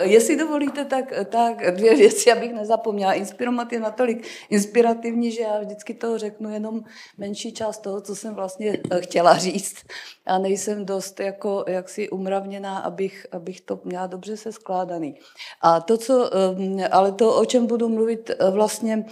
Eh, jestli dovolíte, tak, eh, tak dvě věci, abych nezapomněla. Inspiromat je natolik inspirativní, že já vždycky to řeknu jenom menší část toho, co jsem vlastně eh, chtěla říct. a nejsem dost jako jaksi umravněná, abych, abych to měla dobře se skládaný. A to, co, ehm, ale to, o čem budu mluvit vlastně,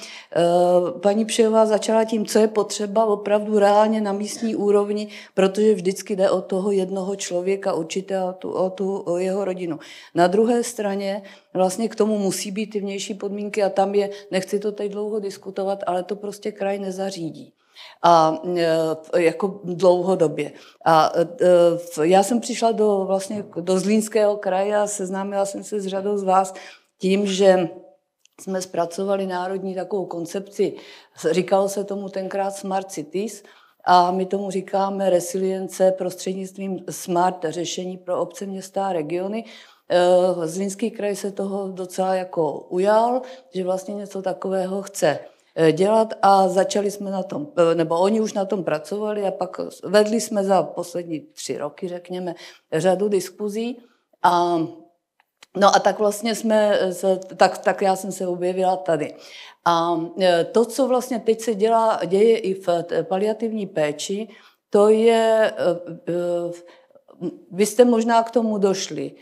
paní Přejová začala tím, co je potřeba opravdu reálně na místní úrovni, protože vždycky jde o toho jednoho člověka určitě a tu, o tu o jeho rodinu. Na druhé straně straně vlastně k tomu musí být ty vnější podmínky a tam je, nechci to teď dlouho diskutovat, ale to prostě kraj nezařídí a e, jako dlouhodobě. A e, já jsem přišla do, vlastně, do Zlínského kraje a seznámila jsem se s řadou z vás tím, že jsme zpracovali národní takovou koncepci, říkalo se tomu tenkrát Smart Cities, a my tomu říkáme resilience prostřednictvím smart řešení pro obce, města a regiony. E, Zlínský kraj se toho docela jako ujal, že vlastně něco takového chce e, dělat a začali jsme na tom, e, nebo oni už na tom pracovali a pak vedli jsme za poslední tři roky, řekněme, řadu diskuzí a No a tak vlastně jsme, se, tak, tak já jsem se objevila tady. A e, to, co vlastně teď se dělá, děje i v paliativní péči, to je, e, e, vy jste možná k tomu došli,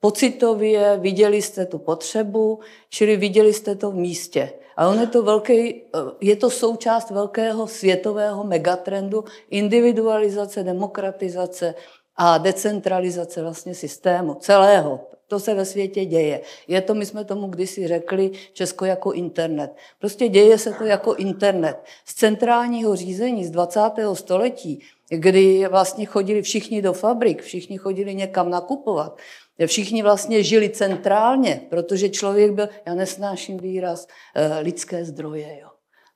pocitově, viděli jste tu potřebu, čili viděli jste to v místě. A on je to velký, je to součást velkého světového megatrendu individualizace, demokratizace, a decentralizace vlastně systému celého. To se ve světě děje. Je to, my jsme tomu kdysi řekli, Česko jako internet. Prostě děje se to jako internet. Z centrálního řízení z 20. století, kdy vlastně chodili všichni do fabrik, všichni chodili někam nakupovat, Všichni vlastně žili centrálně, protože člověk byl, já nesnáším výraz, eh, lidské zdroje. Jo.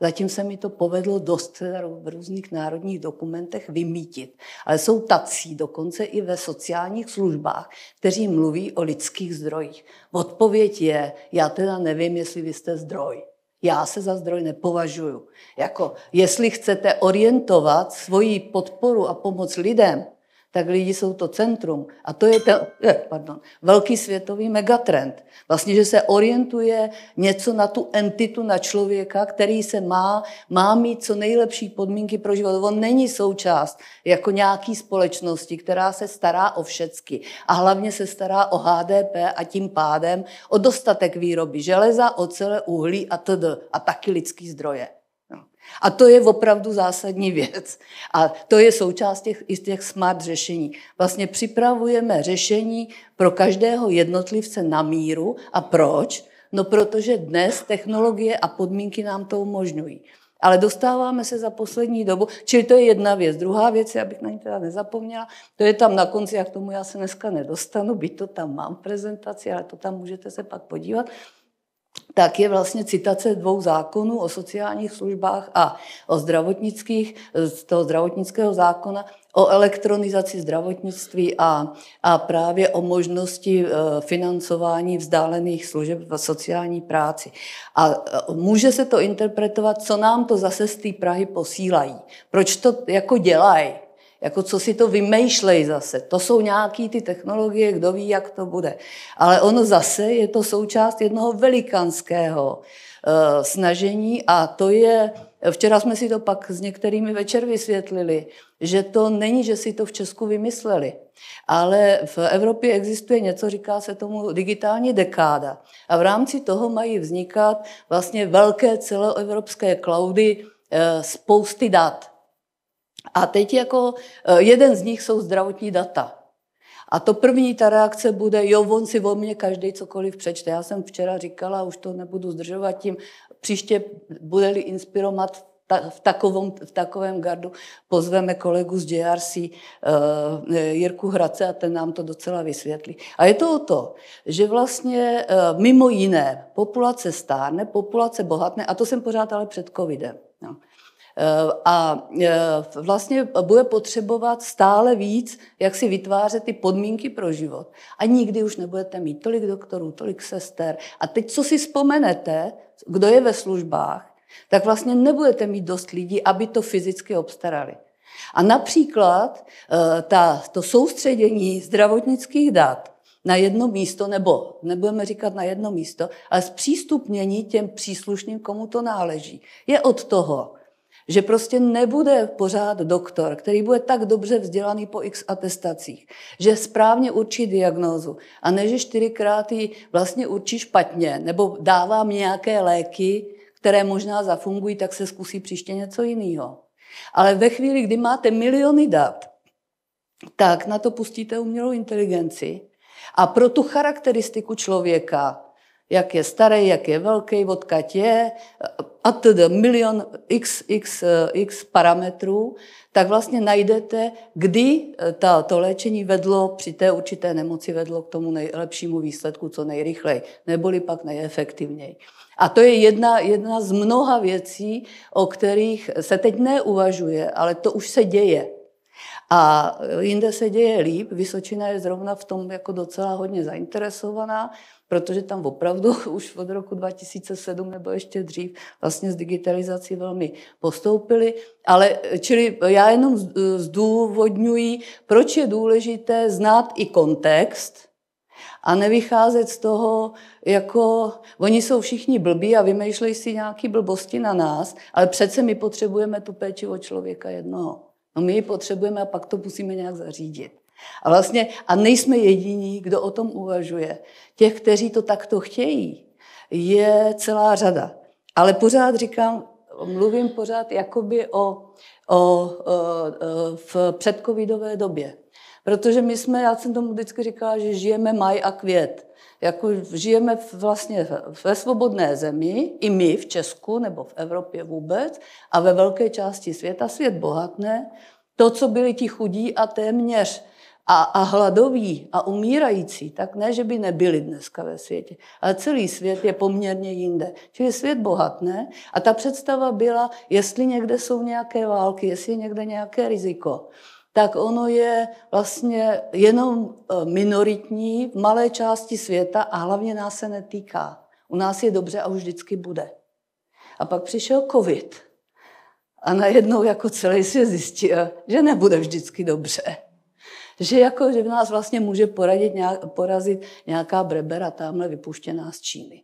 Zatím se mi to povedlo dost v různých národních dokumentech vymítit. Ale jsou tací, dokonce i ve sociálních službách, kteří mluví o lidských zdrojích. Odpověď je, já teda nevím, jestli vy jste zdroj. Já se za zdroj nepovažuju. Jako, jestli chcete orientovat svoji podporu a pomoc lidem, tak lidi jsou to centrum. A to je ten pardon, velký světový megatrend. Vlastně, že se orientuje něco na tu entitu, na člověka, který se má, má mít co nejlepší podmínky pro život. On není součást jako nějaký společnosti, která se stará o všecky. A hlavně se stará o HDP a tím pádem o dostatek výroby železa, ocele, uhlí a td. A taky lidský zdroje. A to je opravdu zásadní věc. A to je součást těch, i těch smart řešení. Vlastně připravujeme řešení pro každého jednotlivce na míru. A proč? No protože dnes technologie a podmínky nám to umožňují. Ale dostáváme se za poslední dobu, čili to je jedna věc. Druhá věc, abych na ní teda nezapomněla, to je tam na konci, jak tomu já se dneska nedostanu, byť to tam mám v prezentaci, ale to tam můžete se pak podívat tak je vlastně citace dvou zákonů o sociálních službách a o zdravotnických, z toho zdravotnického zákona, o elektronizaci zdravotnictví a, a právě o možnosti e, financování vzdálených služeb v sociální práci. A e, může se to interpretovat, co nám to zase z té Prahy posílají. Proč to jako dělají? jako co si to vymýšlej zase. To jsou nějaký ty technologie, kdo ví, jak to bude. Ale ono zase je to součást jednoho velikanského eh, snažení a to je, včera jsme si to pak s některými večer vysvětlili, že to není, že si to v Česku vymysleli, ale v Evropě existuje něco, říká se tomu digitální dekáda. A v rámci toho mají vznikat vlastně velké celoevropské cloudy, eh, spousty dat a teď jako eh, jeden z nich jsou zdravotní data. A to první ta reakce bude, jo, on si o mě každý cokoliv přečte. Já jsem včera říkala, už to nebudu zdržovat tím, příště bude-li inspirovat ta, v, takovom, v takovém gardu pozveme kolegu z JRC uh, eh, Jirku Hradce a ten nám to docela vysvětlí. A je to o to, že vlastně uh, mimo jiné populace stárne, populace bohatne, a to jsem pořád ale před covidem. No. Eh, a eh, vlastně bude potřebovat stále víc, jak si vytvářet ty podmínky pro život. A nikdy už nebudete mít tolik doktorů, tolik sester. A teď, co si vzpomenete, kdo je ve službách, tak vlastně nebudete mít dost lidí, aby to fyzicky obstarali. A například eh, ta, to soustředění zdravotnických dat na jedno místo, nebo nebudeme říkat na jedno místo, ale zpřístupnění těm příslušným, komu to náleží, je od toho, že prostě nebude pořád doktor, který bude tak dobře vzdělaný po x atestacích, že správně určí diagnózu a ne, že čtyřikrát ji vlastně určí špatně nebo dává nějaké léky, které možná zafungují, tak se zkusí příště něco jiného. Ale ve chvíli, kdy máte miliony dat, tak na to pustíte umělou inteligenci a pro tu charakteristiku člověka jak je starý, jak je velký, odkud je, a tedy milion x, x, x parametrů, tak vlastně najdete, kdy eh, ta, to léčení vedlo při té určité nemoci vedlo k tomu nejlepšímu výsledku co nejrychleji, neboli pak nejefektivněji. A to je jedna, jedna z mnoha věcí, o kterých se teď neuvažuje, ale to už se děje. A jinde se děje líp, Vysočina je zrovna v tom jako docela hodně zainteresovaná, protože tam opravdu už od roku 2007 nebo ještě dřív vlastně s digitalizací velmi postoupili. Ale čili já jenom zdůvodňuji, proč je důležité znát i kontext, a nevycházet z toho, jako oni jsou všichni blbí a vymýšlejí si nějaké blbosti na nás, ale přece my potřebujeme tu péči o člověka jednoho. No my ji potřebujeme a pak to musíme nějak zařídit. A vlastně, a nejsme jediní, kdo o tom uvažuje. Těch, kteří to takto chtějí, je celá řada. Ale pořád říkám, mluvím pořád jakoby o, o, o, o v předcovidové době. Protože my jsme, já jsem tomu vždycky říkala, že žijeme maj a květ jako žijeme vlastně ve svobodné zemi, i my v Česku nebo v Evropě vůbec, a ve velké části světa svět bohatne. To, co byli ti chudí a téměř a, a hladoví a umírající, tak ne, že by nebyli dneska ve světě, ale celý svět je poměrně jinde. Čili svět bohatne a ta představa byla, jestli někde jsou nějaké války, jestli je někde nějaké riziko tak ono je vlastně jenom e, minoritní v malé části světa a hlavně nás se netýká. U nás je dobře a už vždycky bude. A pak přišel covid a najednou jako celý svět zjistil, že nebude vždycky dobře. Že, jako, že nás vlastně může poradit, nějak, porazit nějaká brebera tamhle vypuštěná z Číny.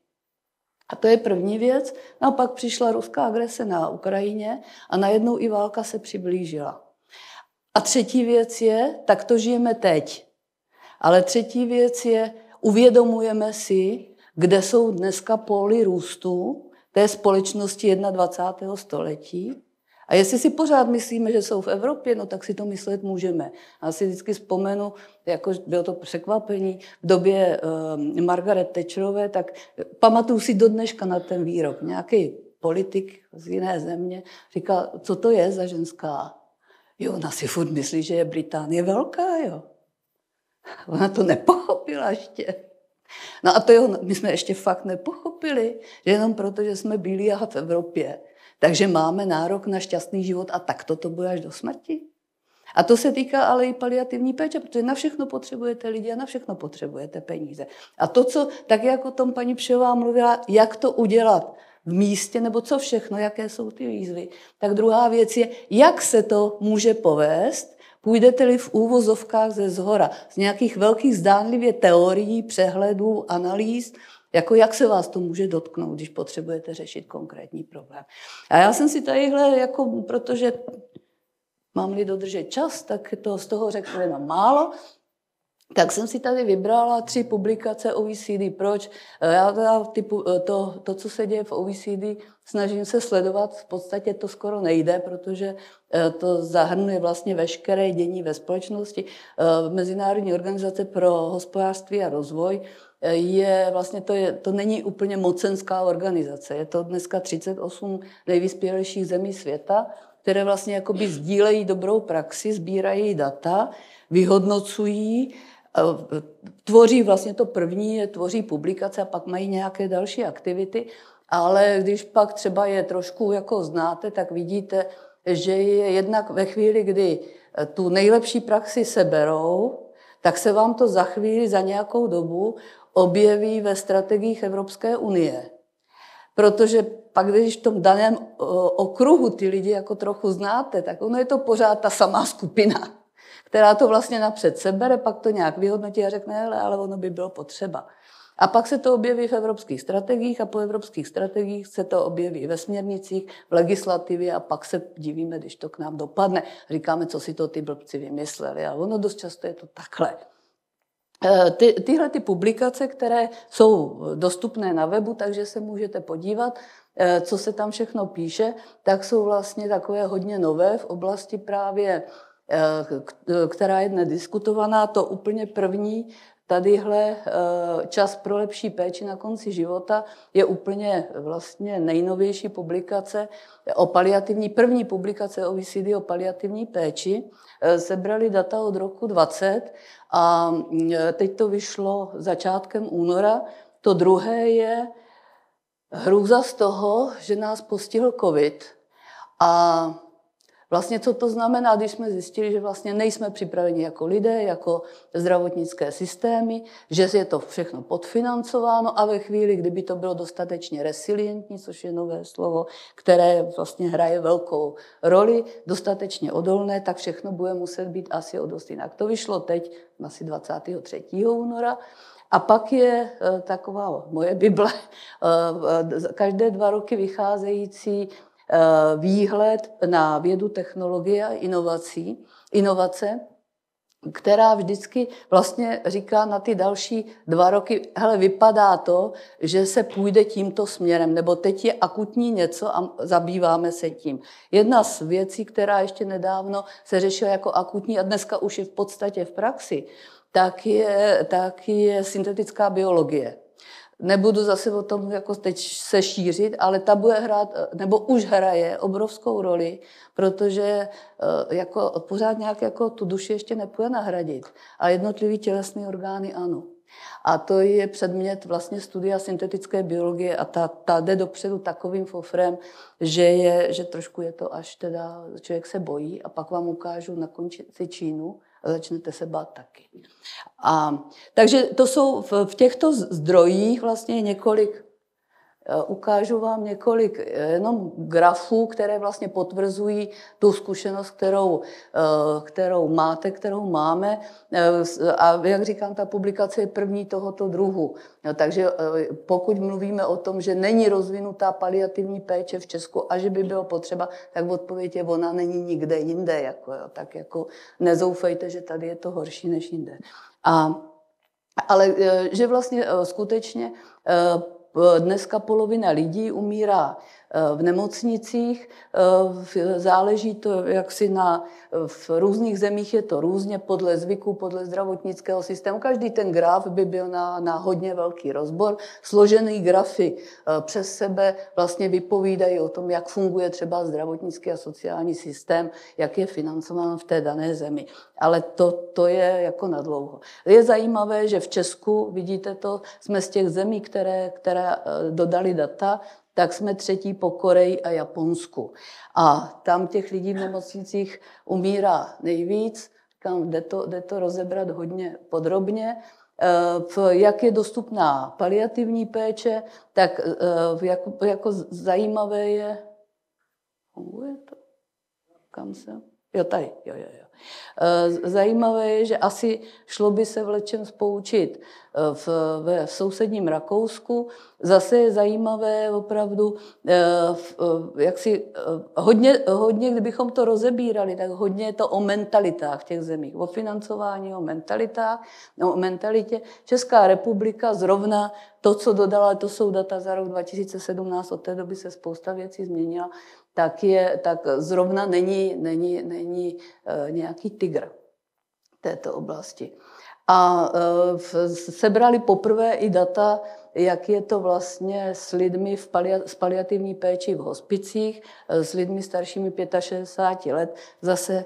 A to je první věc. No a pak přišla ruská agrese na Ukrajině a najednou i válka se přiblížila. A třetí věc je, tak to žijeme teď. Ale třetí věc je, uvědomujeme si, kde jsou dneska póly růstu té společnosti 21. století. A jestli si pořád myslíme, že jsou v Evropě, no tak si to myslet můžeme. Já si vždycky vzpomenu, jako bylo to překvapení, v době uh, Margaret Thatcherové, tak pamatuju si do dneška na ten výrok. Nějaký politik z jiné země říkal, co to je za ženská Jo, ona si furt myslí, že je Británie velká, jo. Ona to nepochopila ještě. No a to jo, my jsme ještě fakt nepochopili, že jenom proto, že jsme bílí a v Evropě. Takže máme nárok na šťastný život a tak to to bude až do smrti. A to se týká ale i paliativní péče, protože na všechno potřebujete lidi a na všechno potřebujete peníze. A to, co tak jako o tom paní Pšová mluvila, jak to udělat, v místě, nebo co všechno, jaké jsou ty výzvy. Tak druhá věc je, jak se to může povést, půjdete-li v úvozovkách ze zhora, z nějakých velkých zdánlivě teorií, přehledů, analýz, jako jak se vás to může dotknout, když potřebujete řešit konkrétní problém. A já jsem si tadyhle, jako, protože mám-li dodržet čas, tak to z toho řeknu jenom málo, tak jsem si tady vybrala tři publikace OECD. Proč? Eh, já teda typu, eh, to, to, co se děje v OECD, snažím se sledovat. V podstatě to skoro nejde, protože eh, to zahrnuje vlastně veškeré dění ve společnosti. Mezinárodní organizace pro hospodářství a rozvoj je vlastně, to, je, to není úplně mocenská organizace. Je to dneska 38 nejvyspělejších zemí světa, které vlastně jakoby sdílejí dobrou praxi, sbírají data, vyhodnocují Eh, tvoří vlastně to první, tvoří publikace a pak mají nějaké další aktivity, ale když pak třeba je trošku jako znáte, tak vidíte, že je jednak ve chvíli, kdy eh, tu nejlepší praxi seberou, tak se vám to za chvíli, za nějakou dobu objeví ve strategiích Evropské unie. Protože pak, když v tom daném eh, okruhu ty lidi jako trochu znáte, tak ono je to pořád ta samá skupina která to vlastně napřed sebere, pak to nějak vyhodnotí a řekne, ale ale ono by bylo potřeba. A pak se to objeví v evropských strategiích a po evropských strategiích se to objeví ve směrnicích, v legislativě a pak se divíme, když to k nám dopadne. Říkáme, co si to ty blbci vymysleli. A ono dost často je to takhle. Eh, ty, tyhle ty publikace, které jsou dostupné na webu, takže se můžete podívat, eh, co se tam všechno píše, tak jsou vlastně takové hodně nové v oblasti právě Eh, která je nediskutovaná, to úplně první, tadyhle eh, čas pro lepší péči na konci života je úplně vlastně nejnovější publikace o paliativní, první publikace OECD o paliativní péči. Eh, sebrali data od roku 20 a teď to vyšlo začátkem února. To druhé je hrůza z toho, že nás postihl covid. A Vlastně co to znamená, když jsme zjistili, že vlastně nejsme připraveni jako lidé, jako zdravotnické systémy, že je to všechno podfinancováno a ve chvíli, kdyby to bylo dostatečně resilientní, což je nové slovo, které vlastně hraje velkou roli, dostatečně odolné, tak všechno bude muset být asi o dost jinak. To vyšlo teď asi 23. února. A pak je e, taková moje Bible, e, e, každé dva roky vycházející Eh, výhled na vědu, technologie a inovací, inovace, která vždycky vlastně říká na ty další dva roky, hele, vypadá to, že se půjde tímto směrem, nebo teď je akutní něco a zabýváme se tím. Jedna z věcí, která ještě nedávno se řešila jako akutní a dneska už je v podstatě v praxi, tak je, tak je syntetická biologie nebudu zase o tom jako teď se šířit, ale ta bude hrát, nebo už hraje obrovskou roli, protože eh, jako, pořád nějak jako tu duši ještě nepůjde nahradit. A jednotlivý tělesný orgány ano. A to je předmět vlastně studia syntetické biologie a ta, ta jde dopředu takovým fofrem, že, je, že trošku je to až teda, člověk se bojí a pak vám ukážu na konci Čínu, a začnete se bát taky. A, takže to jsou v, v těchto zdrojích vlastně několik Eh, ukážu vám několik eh, jenom grafů, které vlastně potvrzují tu zkušenost, kterou, eh, kterou máte, kterou máme. A jak říkám, ta publikace je první tohoto druhu. Takže pokud mluvíme o tom, že není rozvinutá paliativní péče v Česku a že by bylo potřeba, tak odpověď je, ona není nikde jinde. Jako, jo. Tak jako nezoufejte, že tady je to horší než jinde. A ale že vlastně skutečně dneska polovina lidí umírá Eh, v nemocnicích. Eh, záleží to jaksi na, eh, v různých zemích je to různě podle zvyku, podle zdravotnického systému. Každý ten graf by byl na, na hodně velký rozbor. Složený grafy přes sebe vlastně vypovídají o tom, jak funguje třeba zdravotnický a sociální systém, jak je financován v té dané zemi. Ale to, to je jako nadlouho. Je zajímavé, že v Česku, vidíte to, jsme z těch zemí, které, které dodali data, tak jsme třetí po Koreji a Japonsku. A tam těch lidí v nemocnicích umírá nejvíc, kam jde to, jde to rozebrat hodně podrobně. E, jak je dostupná paliativní péče, tak e, jako, jako zajímavé je... Funguje to? Kam se? Jo, tady, jo, jo, jo. Eh, zajímavé je, že asi šlo by se v lečem spoučit eh, v, v, v sousedním Rakousku. Zase je zajímavé opravdu, eh, jak si hodně, hodně, kdybychom to rozebírali, tak hodně je to o mentalitách těch zemí. o financování, o mentalitách, no, o mentalitě. Česká republika zrovna to, co dodala, to jsou data za rok 2017, od té doby se spousta věcí změnila, tak, je, tak zrovna není, není, není eh, nějaký tygr této oblasti. A eh, sebrali poprvé i data, jak je to vlastně s lidmi v palia, s paliativní péči v hospicích, eh, s lidmi staršími 65 let. Zase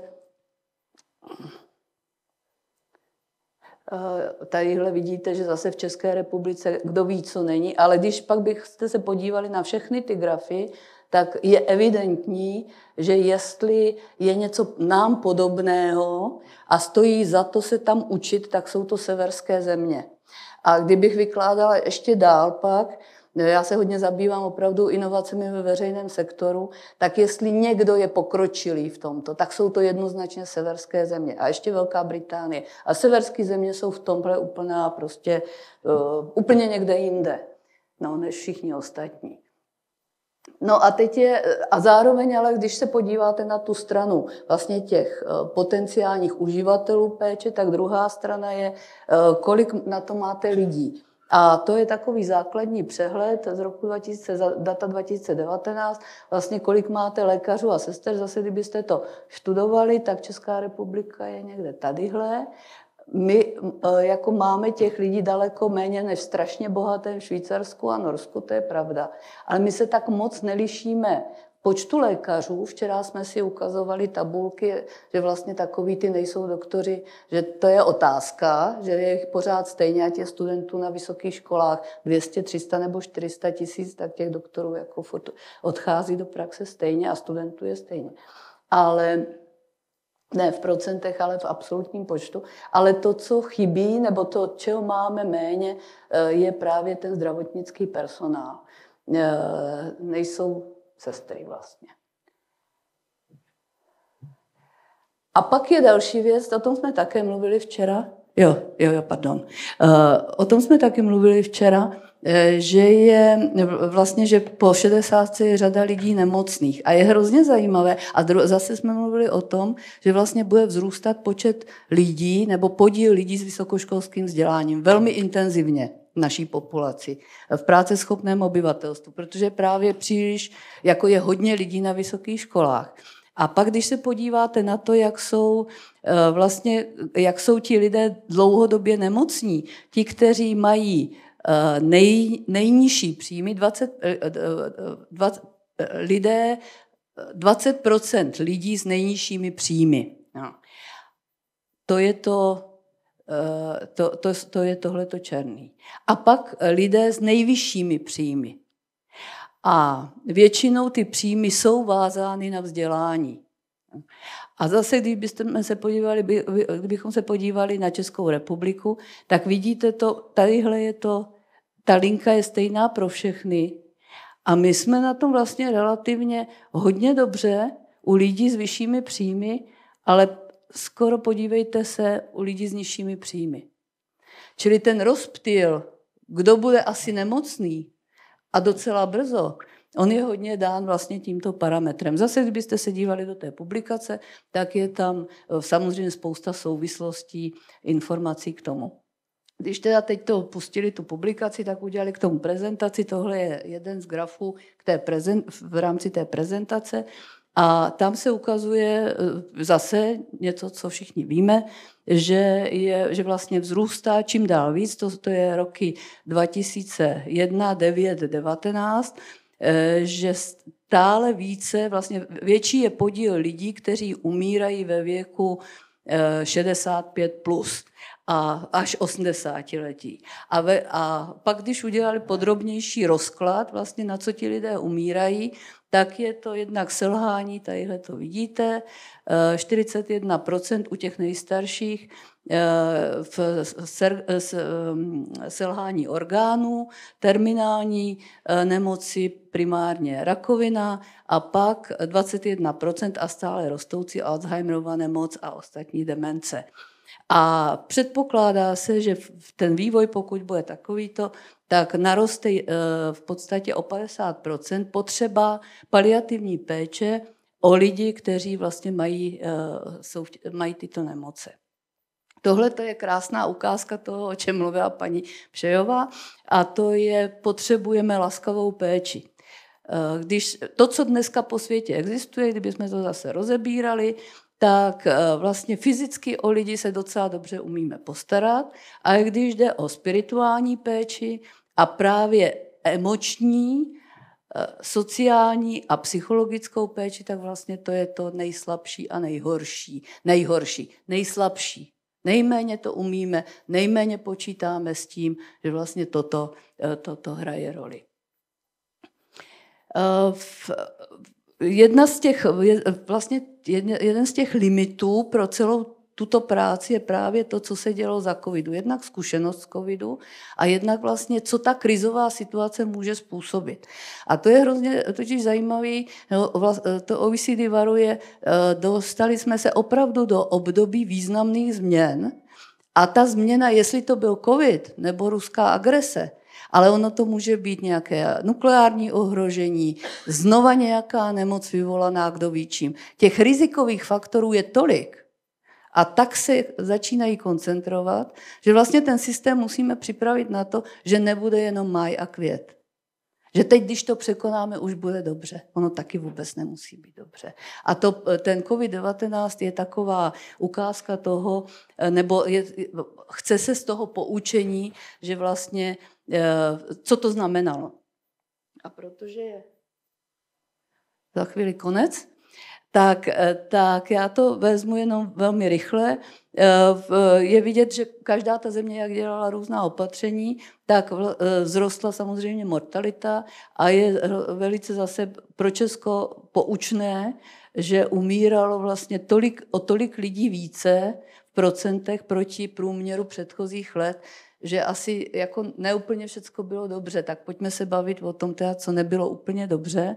Tadyhle vidíte, že zase v České republice kdo ví, co není, ale když pak byste se podívali na všechny ty grafy, tak je evidentní, že jestli je něco nám podobného a stojí za to se tam učit, tak jsou to severské země. A kdybych vykládala ještě dál pak, já se hodně zabývám opravdu inovacemi ve veřejném sektoru, tak jestli někdo je pokročilý v tomto, tak jsou to jednoznačně severské země a ještě Velká Británie. A severské země jsou v tomhle úplná prostě, uh, úplně někde jinde, no, než všichni ostatní. No a teď je, a zároveň ale, když se podíváte na tu stranu vlastně těch eh, potenciálních uživatelů péče, tak druhá strana je, eh, kolik na to máte lidí. A to je takový základní přehled z roku 2000, data 2019, vlastně kolik máte lékařů a sester. Zase, kdybyste to študovali, tak Česká republika je někde tadyhle my e, jako máme těch lidí daleko méně než strašně bohatém Švýcarsku a Norsku, to je pravda. Ale my se tak moc nelišíme počtu lékařů. Včera jsme si ukazovali tabulky, že vlastně takový ty nejsou doktoři, že to je otázka, že je jich pořád stejně a těch studentů na vysokých školách 200, 300 nebo 400 tisíc, tak těch doktorů jako odchází do praxe stejně a studentů je stejně. Ale ne v procentech, ale v absolutním počtu. Ale to, co chybí, nebo to, čeho máme méně, eh, je právě ten zdravotnický personál. Eh, nejsou sestry vlastně. A pak je další věc, o tom jsme také mluvili včera. Jo, jo, jo, pardon. Eh, o tom jsme také mluvili včera. Eh, že je vlastně, že po 60 je řada lidí nemocných. A je hrozně zajímavé, a dru- zase jsme mluvili o tom, že vlastně bude vzrůstat počet lidí nebo podíl lidí s vysokoškolským vzděláním velmi intenzivně naší populaci, v schopném obyvatelstvu, protože právě příliš, jako je hodně lidí na vysokých školách. A pak, když se podíváte na to, jak jsou eh, vlastně, jak jsou ti lidé dlouhodobě nemocní, ti, kteří mají Eh, nej, nejnižší příjmy 20, 20, eh, eh, lidé, 20 lidí s nejnižšími příjmy. No. To je to, to, to, to je tohleto černý. A pak lidé s nejvyššími příjmy. A většinou ty příjmy jsou vázány na vzdělání. A zase, kdybychom se podívali, kdybychom se podívali na Českou republiku, tak vidíte to, tadyhle je to ta linka je stejná pro všechny. A my jsme na tom vlastně relativně hodně dobře u lidí s vyššími příjmy, ale skoro podívejte se u lidí s nižšími příjmy. Čili ten rozptyl, kdo bude asi nemocný a docela brzo, on je hodně dán vlastně tímto parametrem. Zase, kdybyste se dívali do té publikace, tak je tam e, samozřejmě spousta souvislostí, informací k tomu. Když teda teď to pustili, tu publikaci, tak udělali k tomu prezentaci. Tohle je jeden z grafů k té prezen, v rámci té prezentace. A tam se ukazuje eh, zase něco, co všichni víme, že, je, že vlastně vzrůstá čím dál víc, to, to je roky 2001, 9, 19, že stále více, vlastně větší je podíl lidí, kteří umírají ve věku 65+. Eh, plus a až 80 letí. A, ve, a pak, když udělali podrobnější rozklad, vlastně na co ti lidé umírají, tak je to jednak selhání, tadyhle to vidíte, 41% eh, u těch nejstarších eh, v mm, selhání orgánů, terminální eh, nemoci, primárně rakovina a pak 21% a stále rostoucí Alzheimerova nemoc a ostatní demence. A předpokládá se, že ten vývoj, pokud bude takovýto, tak naroste eh, v podstatě o 50 potřeba paliativní péče o lidi, kteří vlastně mají, eh, jsou, mají tyto nemoce. Tohle to je krásná ukázka toho, o čem mluvila paní Přejová, a to je potřebujeme laskavou péči. Eh, když to, co dneska po světě existuje, kdybychom to zase rozebírali, tak eh, vlastně fyzicky o lidi se docela dobře umíme postarat, ale když jde o spirituální péči a právě emoční, eh, sociální a psychologickou péči, tak vlastně to je to nejslabší a nejhorší. Nejhorší, nejslabší. Nejméně to umíme, nejméně počítáme s tím, že vlastně toto, eh, toto hraje roli. V, jedna z těch, vlastně jeden z těch limitů pro celou tuto práci je právě to, co se dělo za covidu. Jednak zkušenost z covidu a jednak vlastně, co ta krizová situace může způsobit. A to je hrozně totiž zajímavý, to OECD varuje, eh, dostali jsme se opravdu do období významných změn a ta změna, jestli to byl covid nebo ruská agrese, ale ono to může být nějaké nukleární ohrožení, znova nějaká nemoc vyvolaná kdo ví čím. Těch rizikových faktorů je tolik, a tak se začínají koncentrovat, že vlastně ten systém musíme připravit na to, že nebude jenom maj a květ. Že teď, když to překonáme, už bude dobře. Ono taky vůbec nemusí být dobře. A to, ten COVID-19 je taková ukázka toho, eh, nebo je, chce se z toho poučení, že vlastně, eh, co to znamenalo. A protože je za chvíli konec, tak, eh, tak já to vezmu jenom velmi rychle. Eh, eh, je vidět, že každá ta země, jak dělala různá opatření, tak vzrostla samozřejmě mortalita a je velice zase pro Česko poučné, že umíralo vlastně tolik, o tolik lidí více v procentech proti průměru předchozích let, že asi jako neúplně všechno bylo dobře, tak pojďme se bavit o tom, teda, co nebylo úplně dobře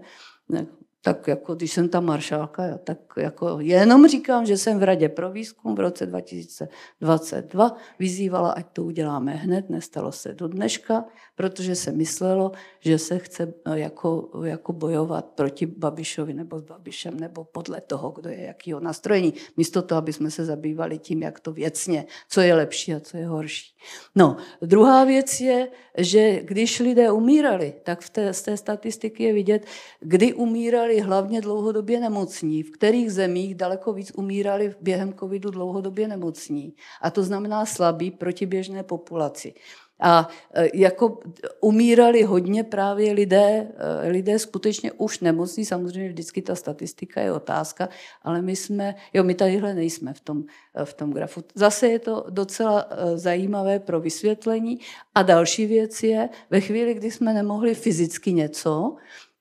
tak jako když jsem ta maršálka, tak jako jenom říkám, že jsem v Radě pro výzkum v roce 2022 vyzývala, ať to uděláme hned, nestalo se do dneška, protože se myslelo, že se chce eh, jako, jako bojovat proti Babišovi nebo s Babišem nebo podle toho, kdo je jakýho nastrojení, místo toho, aby jsme se zabývali tím, jak to věcně, co je lepší a co je horší. No, druhá věc je, že když lidé umírali, tak v té, z té statistiky je vidět, kdy umírali umírali hlavně dlouhodobě nemocní, v kterých zemích daleko víc umírali během covidu dlouhodobě nemocní. A to znamená slabí proti běžné populaci. A e, jako umírali hodně právě lidé, e, lidé skutečně už nemocní, samozřejmě vždycky ta statistika je otázka, ale my jsme, jo, my tadyhle nejsme v tom, e, v tom grafu. Zase je to docela zajímavé pro vysvětlení. A další věc je, ve chvíli, kdy jsme nemohli fyzicky něco,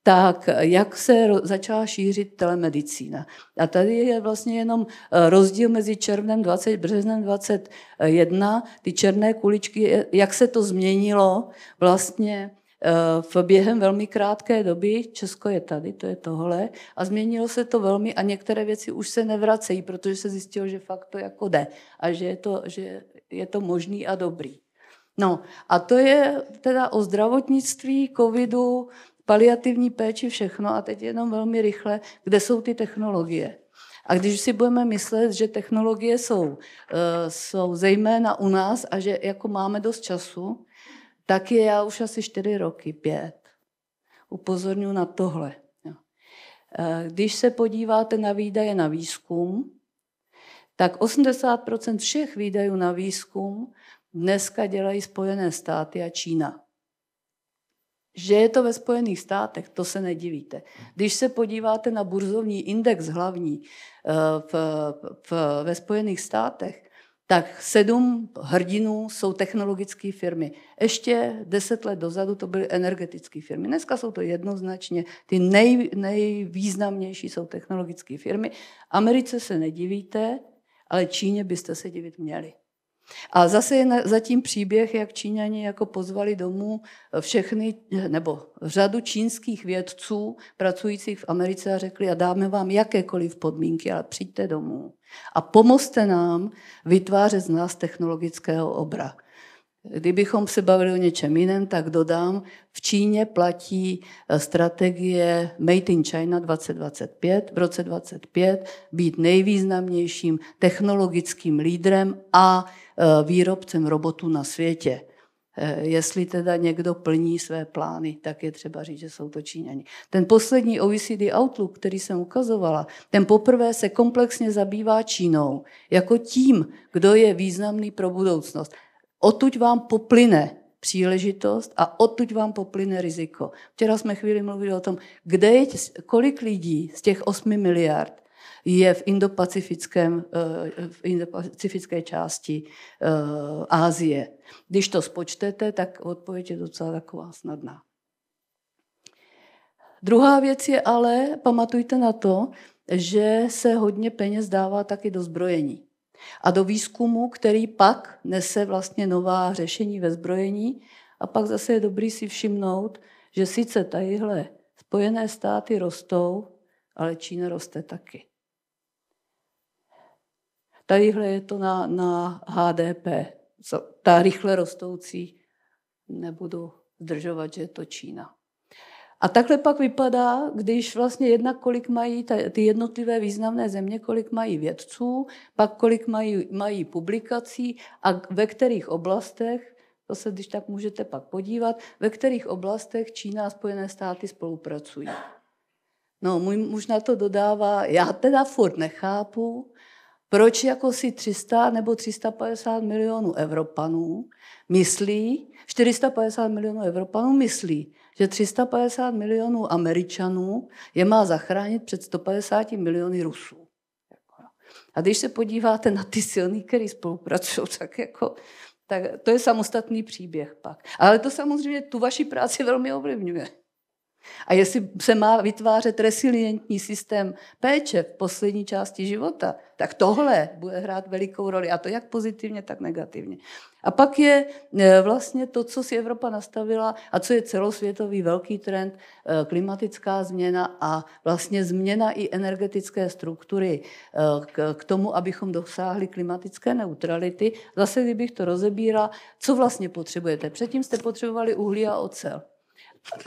tak jak se začala šířit telemedicína. A tady je vlastně jenom eh, rozdíl mezi červnem 20, březnem 21, ty černé kuličky, eh, jak se to změnilo vlastně eh, v během velmi krátké doby, Česko je tady, to je tohle, a změnilo se to velmi a některé věci už se nevracejí, protože se zjistilo, že fakt to jako jde a že je to, že je to možný a dobrý. No a to je teda o zdravotnictví, covidu, paliativní péči, všechno a teď jenom velmi rychle, kde jsou ty technologie. A když si budeme myslet, že technologie jsou, eh, jsou zejména u nás a že jako máme dost času, tak je já už asi čtyři roky, pět. Upozorňuji na tohle. Eh, když se podíváte na výdaje na výzkum, tak 80 všech výdajů na výzkum dneska dělají Spojené státy a Čína. Že je to ve Spojených státech, to se nedivíte. Když se podíváte na burzovní index hlavní eh, v, v, ve Spojených státech, tak sedm hrdinů jsou technologické firmy. Ještě deset let dozadu to byly energetické firmy. Dneska jsou to jednoznačně ty nej, nejvýznamnější jsou technologické firmy. Americe se nedivíte, ale Číně byste se divit měli. A zase je zatím příběh, jak Číňani jako pozvali domů eh, všechny, eh, nebo řadu čínských vědců pracujících v Americe a řekli, a dáme vám jakékoliv podmínky, ale přijďte domů a pomozte nám vytvářet z nás technologického obra. Kdybychom se bavili o něčem jiném, tak dodám, v Číně platí eh, strategie Made in China 2025, v roce 2025 být nejvýznamnějším technologickým lídrem a Eh, výrobcem robotů na světě. Eh, jestli teda někdo plní své plány, tak je třeba říct, že jsou to Číňani. Ten poslední OECD Outlook, který jsem ukazovala, ten poprvé se komplexně zabývá Čínou jako tím, kdo je významný pro budoucnost. Otuď vám poplyne příležitost a odtud vám poplyne riziko. Včera jsme chvíli mluvili o tom, kde je, kolik lidí z těch 8 miliard je v indopacifickém, eh, v indopacifické části Ázie. Eh, Když to spočtete, tak odpověď je docela taková snadná. Druhá věc je ale, pamatujte na to, že se hodně peněz dává taky do zbrojení a do výzkumu, který pak nese vlastně nová řešení ve zbrojení. A pak zase je dobrý si všimnout, že sice tadyhle Spojené státy rostou, ale Čína roste taky. Tadyhle je to na, na HDP. Ta rychle rostoucí, nebudu zdržovat, že je to Čína. A takhle pak vypadá, když vlastně jednak kolik mají ty jednotlivé významné země, kolik mají vědců, pak kolik mají, mají publikací a ve kterých oblastech, to se když tak můžete pak podívat, ve kterých oblastech Čína a Spojené státy spolupracují. No, můj muž na to dodává, já teda furt nechápu, proč jako si 300 nebo 350 milionů Evropanů myslí, 450 milionů Evropanů myslí, že 350 milionů Američanů je má zachránit před 150 miliony Rusů. A když se podíváte na ty silní, který spolupracují, tak jako tak to je samostatný příběh pak. Ale to samozřejmě tu vaši práci velmi ovlivňuje. A jestli se má vytvářet resilientní systém péče v poslední části života, tak tohle bude hrát velikou roli. A to jak pozitivně, tak negativně. A pak je e, vlastně to, co si Evropa nastavila a co je celosvětový velký trend, e, klimatická změna a vlastně změna i energetické struktury e, k tomu, abychom dosáhli klimatické neutrality. Zase, kdybych to rozebírala, co vlastně potřebujete. Předtím jste potřebovali uhlí a ocel.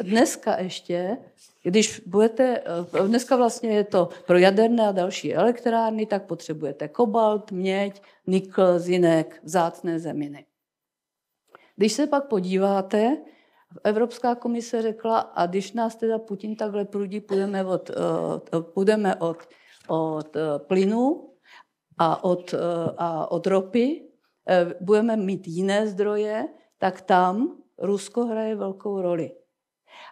Dneska ještě, když budete, eh, dneska vlastně je to pro jaderné a další elektrárny, tak potřebujete kobalt, měď, nikl, zinek, vzácné zeminy. Když se pak podíváte, Evropská komise řekla, a když nás teda Putin takhle prudí, půjdeme od, eh, půjdeme od, od eh, plynu a od, a od ropy, budeme mít jiné zdroje, tak tam Rusko hraje velkou roli.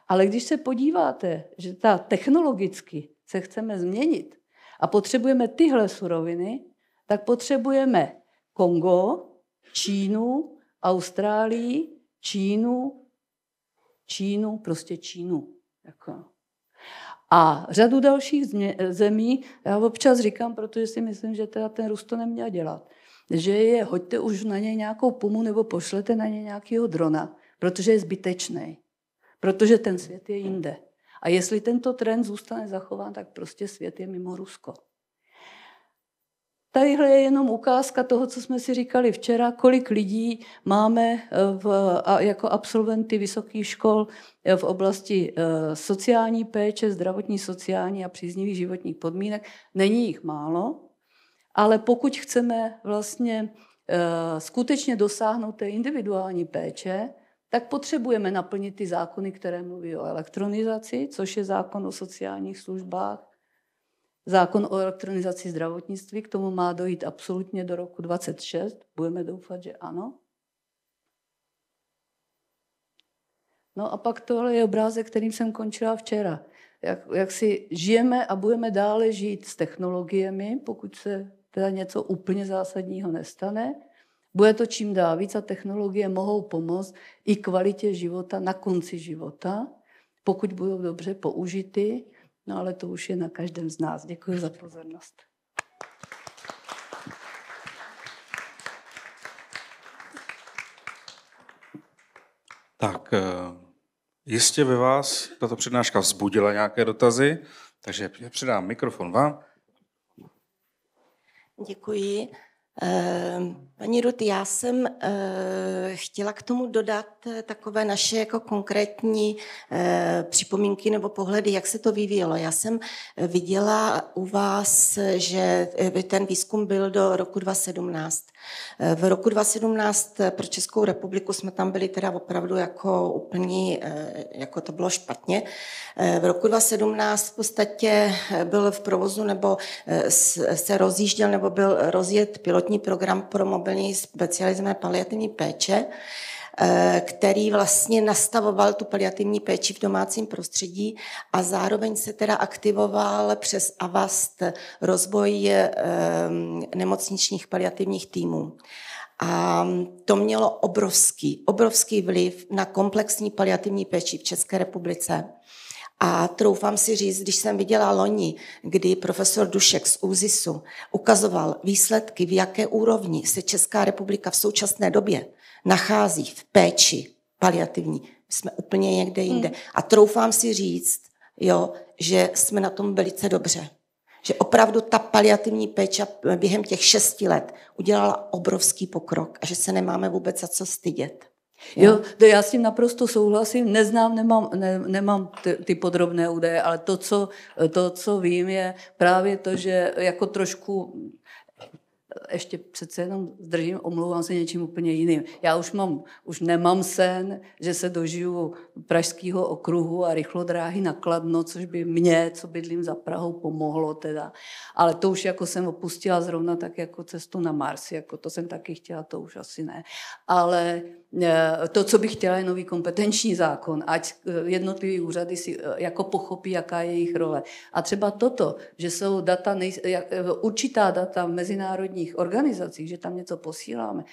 Ale když se podíváte, že ta technologicky se chceme změnit a potřebujeme tyhle suroviny, tak potřebujeme Kongo, Čínu, Austrálii, Čínu, Čínu, prostě Čínu. Jako. A řadu dalších zemí, já občas říkám, protože si myslím, že teda ten Rus to neměl dělat, že je, hoďte už na něj nějakou pumu nebo pošlete na něj nějakého drona, protože je zbytečný, protože ten svět je jinde. A jestli tento trend zůstane zachován, tak prostě svět je mimo Rusko. Tadyhle je jenom ukázka toho, co jsme si říkali včera, kolik lidí máme eh, v, jako absolventy vysokých škol eh, v oblasti eh, sociální péče, zdravotní, sociální a příznivých životních podmínek. Není jich málo, ale pokud chceme vlastně skutečně dosáhnout té individuální péče, tak potřebujeme naplnit ty zákony, které mluví o elektronizaci, což je zákon o sociálních službách, zákon o elektronizaci zdravotnictví, k tomu má dojít absolutně do roku 26, budeme doufat, že ano. No a pak tohle je obrázek, kterým jsem končila včera. Jak, jak si žijeme a budeme dále žít s technologiemi, pokud se teda něco úplně zásadního nestane, bude to čím dál víc a technologie mohou pomoct i kvalitě života na konci života, pokud budou dobře použity, no ale to už je na každém z nás. Děkuji za pozornost. Tak, eh, jistě ve vás tato přednáška vzbudila nějaké dotazy, takže předám mikrofon vám. Děkuji. Ehm, paní Rut, já jsem eh, chtěla k tomu dodat eh, takové naše jako konkrétní eh, připomínky nebo pohledy, jak se to vyvíjelo. Já jsem viděla u vás, že ten výzkum byl do roku 2017. V roku 2017 pro Českou republiku jsme tam byli teda opravdu jako úplně jako to bylo špatně. V roku 2017 v podstatě byl v provozu nebo se rozjížděl nebo byl rozjet pilot pilotní program pro mobilní specializované paliativní péče, eh, který vlastně nastavoval tu paliativní péči v domácím prostředí a zároveň se teda aktivoval přes Avast rozvoj eh, nemocničních paliativních týmů. A to mělo obrovský, obrovský vliv na komplexní paliativní péči v České republice. A troufám si říct, když jsem viděla loni, kdy profesor Dušek z ÚZISu ukazoval výsledky, v jaké úrovni se Česká republika v současné době nachází v péči paliativní, jsme úplně někde hmm. jinde. Hmm. A troufám si říct, jo, že jsme na tom velice dobře. Že opravdu ta paliativní péče během těch šesti let udělala obrovský pokrok a že se nemáme vůbec za co stydět. Jo, to já s tím naprosto souhlasím. Neznám, nemám, ne, nemám ty, ty podrobné údaje, ale to co, to, co vím, je právě to, že jako trošku ještě přece jenom zdržím, omlouvám se něčím úplně jiným. Já už, mám, už nemám sen, že se dožiju pražského okruhu a rychlodráhy na Kladno, což by mě, co bydlím za Prahou, pomohlo teda. Ale to už jako jsem opustila zrovna tak jako cestu na Mars, jako to jsem taky chtěla, to už asi ne. Ale Eh, to, co bych chtěla, je nový kompetenční zákon, ať eh, jednotlivé úřady si eh, jako pochopí, jaká je jejich role. A třeba toto, že jsou data, určitá data v mezinárodních organizacích, že tam něco posíláme,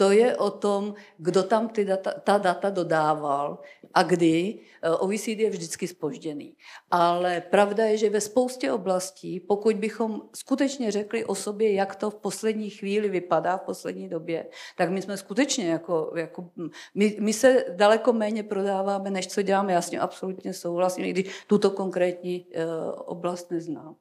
to je o tom, kdo tam ty data, ta data dodával a kdy. Eh, OECD je vždycky spožděný. Ale pravda je, že ve spoustě oblastí, pokud bychom skutečně řekli o sobě, jak to v poslední chvíli vypadá v poslední době, tak my jsme skutečně jako, jako hm, my, my se daleko méně prodáváme, než co děláme. Já s tím absolutně souhlasím, i když tuto konkrétní eh, oblast neznám.